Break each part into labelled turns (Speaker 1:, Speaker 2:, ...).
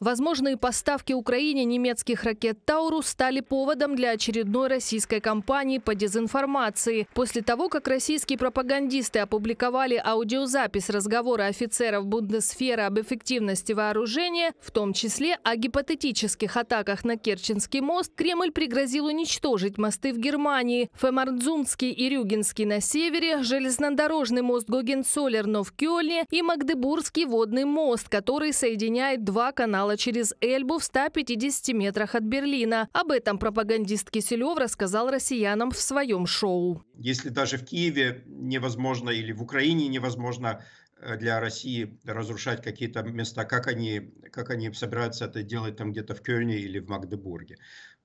Speaker 1: Возможные поставки Украине немецких ракет «Тауру» стали поводом для очередной российской кампании по дезинформации. После того, как российские пропагандисты опубликовали аудиозапись разговора офицеров Бундесфера об эффективности вооружения, в том числе о гипотетических атаках на Керченский мост, Кремль пригрозил уничтожить мосты в Германии, Фемардзумский и Рюгинский на севере, железнодорожный мост Гогенцоллерно в Кёльне и Магдебургский водный мост, который соединяет два канала перебежала через Эльбу в 150 метрах от Берлина. Об этом пропагандист Киселев рассказал россиянам в своем шоу.
Speaker 2: Если даже в Киеве невозможно или в Украине невозможно э, для России разрушать какие-то места, как они, как они собираются это делать там где-то в Кёльне или в Магдебурге.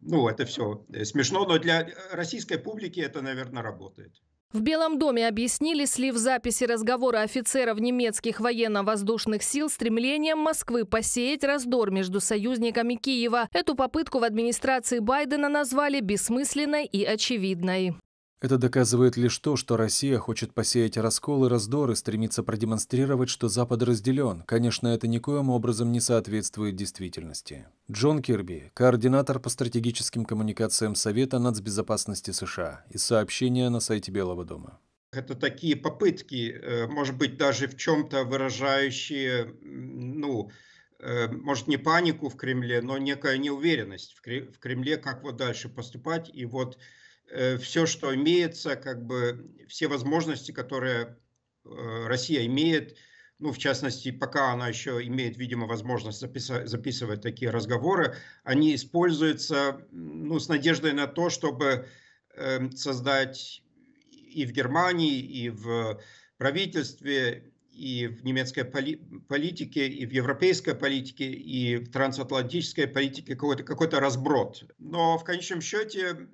Speaker 2: Ну, это все э, смешно, но для э, российской публики это, наверное, работает.
Speaker 1: В Белом доме объяснили слив записи разговора офицеров немецких военно-воздушных сил стремлением Москвы посеять раздор между союзниками Киева. Эту попытку в администрации Байдена назвали бессмысленной и очевидной.
Speaker 3: Это доказывает лишь то, что Россия хочет посеять раскол и раздор и стремится продемонстрировать, что Запад разделен. Конечно, это никоим образом не соответствует действительности. Джон Кирби, координатор по стратегическим коммуникациям Совета нацбезопасности США. Из сообщения на сайте Белого дома.
Speaker 2: Это такие попытки, э, может быть, даже в чем-то выражающие, ну, э, может, не панику в Кремле, но некая неуверенность в Кремле, как вот дальше поступать. И вот Э, все, что имеется, как бы все возможности, которые э, Россия имеет, ну, в частности, пока она еще имеет, видимо, возможность записать, записывать такие разговоры, они используются, ну, с надеждой на то, чтобы эм, создать и в Германии, и в правительстве, и в немецкой поли политике, и в европейской политике, и в трансатлантической политике какой-то какой, -то, какой -то разброд. Но в конечном счете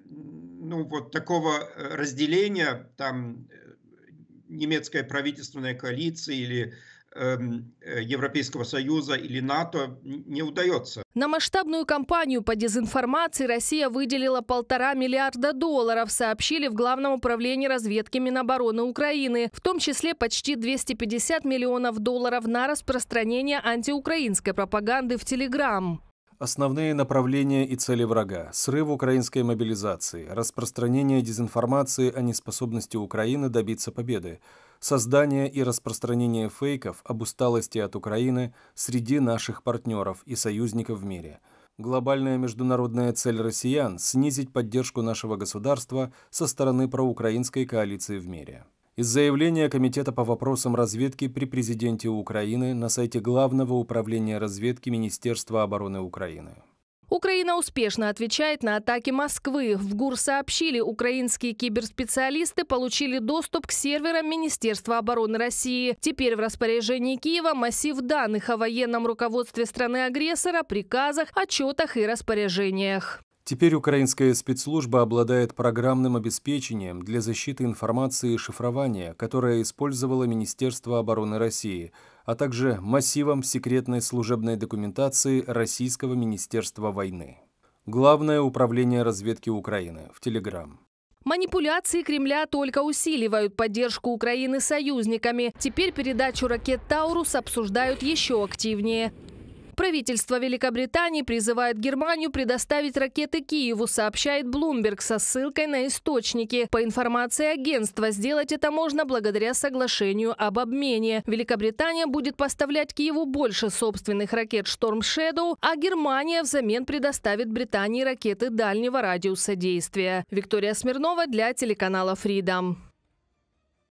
Speaker 2: ну, вот такого э, разделения, там, э, немецкая правительственная коалиции или эм, э, Европейского Союза или НАТО не удается.
Speaker 1: На масштабную кампанию по дезинформации Россия выделила полтора миллиарда долларов, сообщили в Главном управлении разведки Минобороны Украины, в том числе почти 250 миллионов долларов на распространение антиукраинской пропаганды в Телеграм.
Speaker 3: Основные направления и цели врага – срыв украинской мобилизации, распространение дезинформации о неспособности Украины добиться победы, создание и распространение фейков об усталости от Украины среди наших партнеров и союзников в мире. Глобальная международная цель россиян – снизить поддержку нашего государства со стороны проукраинской коалиции в мире из заявления Комитета по вопросам разведки при президенте Украины на сайте Главного управления разведки Министерства обороны Украины.
Speaker 1: Украина успешно отвечает на атаки Москвы. В ГУР сообщили, украинские киберспециалисты получили доступ к серверам Министерства обороны России. Теперь в распоряжении Киева массив данных о военном руководстве страны-агрессора, приказах, отчетах и распоряжениях.
Speaker 3: Теперь украинская спецслужба обладает программным обеспечением для защиты информации и шифрования, которое использовало Министерство обороны России, а также массивом секретной служебной документации Российского Министерства войны. Главное управление разведки Украины в Телеграм.
Speaker 1: Манипуляции Кремля только усиливают поддержку Украины союзниками. Теперь передачу ракет «Таурус» обсуждают еще активнее. Правительство Великобритании призывает Германию предоставить ракеты Киеву, сообщает Bloomberg со ссылкой на источники. По информации агентства, сделать это можно благодаря соглашению об обмене. Великобритания будет поставлять Киеву больше собственных ракет «Шторм Shadow, а Германия взамен предоставит Британии ракеты дальнего радиуса действия. Виктория Смирнова для телеканала Freedom.